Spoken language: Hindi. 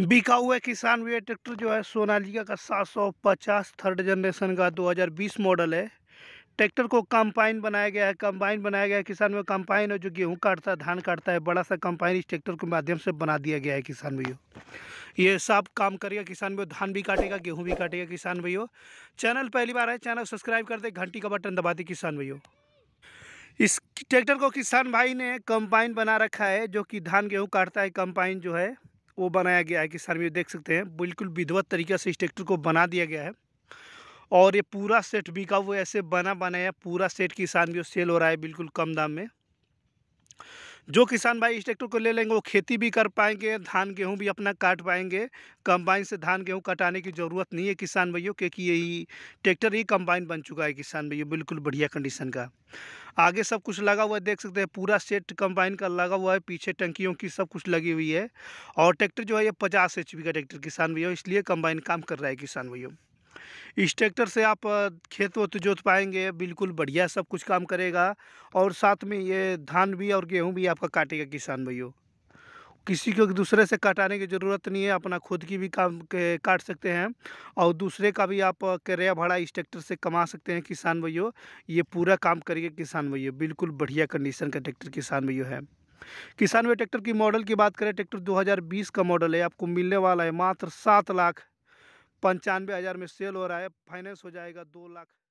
बिका हुआ किसान वे ट्रैक्टर जो है सोनालिका का 750 थर्ड जनरेशन का 2020 मॉडल है ट्रैक्टर को कंपाइन बनाया गया है कंपाइन बनाया गया है किसान में कंपाइन है जो गेहूं काटता है धान काटता है बड़ा सा कंपाइन इस ट्रैक्टर के माध्यम से बना दिया गया है किसान भैया ये सब काम करेगा किसान भाई धान भी काटेगा गेहूँ भी काटेगा किसान भैया चैनल पहली बार है चैनल सब्सक्राइब कर दे घंटी का बटन दबा दे किसान भैया इस ट्रैक्टर को किसान भाई ने कंपाइन बना रखा है जो कि धान गेहूँ काटता है कंपाइन जो है वो बनाया गया है कि सार्मी देख सकते हैं बिल्कुल विधवत तरीके से इस ट्रैक्टर को बना दिया गया है और ये पूरा सेट भी का वो ऐसे बना बनाया पूरा सेट किसान भी सेल हो रहा है बिल्कुल कम दाम में जो किसान भाई इस ट्रैक्टर को ले लेंगे वो खेती भी कर पाएंगे धान गेहूँ भी अपना काट पाएंगे कंबाइन से धान गेहूँ कटाने की ज़रूरत नहीं है किसान भाइयों क्योंकि यही ट्रैक्टर ही कंबाइन बन चुका है किसान भैया बिल्कुल बढ़िया कंडीशन का आगे सब कुछ लगा हुआ है देख सकते हैं पूरा सेट कंबाइन का लगा हुआ है पीछे टंकियों की सब कुछ लगी हुई है और ट्रैक्टर जो है ये पचास एच का ट्रैक्टर किसान भैया इसलिए कंबाइन काम कर रहा है किसान भैया इस ट्रैक्टर से आप खेत वोत जोत पाएंगे बिल्कुल बढ़िया सब कुछ काम करेगा और साथ में ये धान भी और गेहूँ भी आपका काटेगा किसान भाइयों किसी को दूसरे से काटाने की ज़रूरत नहीं है अपना खुद की भी काम के काट सकते हैं और दूसरे का भी आप किराया भाड़ा इस ट्रैक्टर से कमा सकते हैं किसान भैया ये पूरा काम करिए किसान भैया बिल्कुल बढ़िया कंडीशन का ट्रैक्टर किसान भैया है किसान भैया ट्रैक्टर की मॉडल की बात करें ट्रैक्टर 2020 का मॉडल है आपको मिलने वाला है मात्र सात लाख पंचानवे हज़ार में सेल हो रहा है फाइनेंस हो जाएगा दो लाख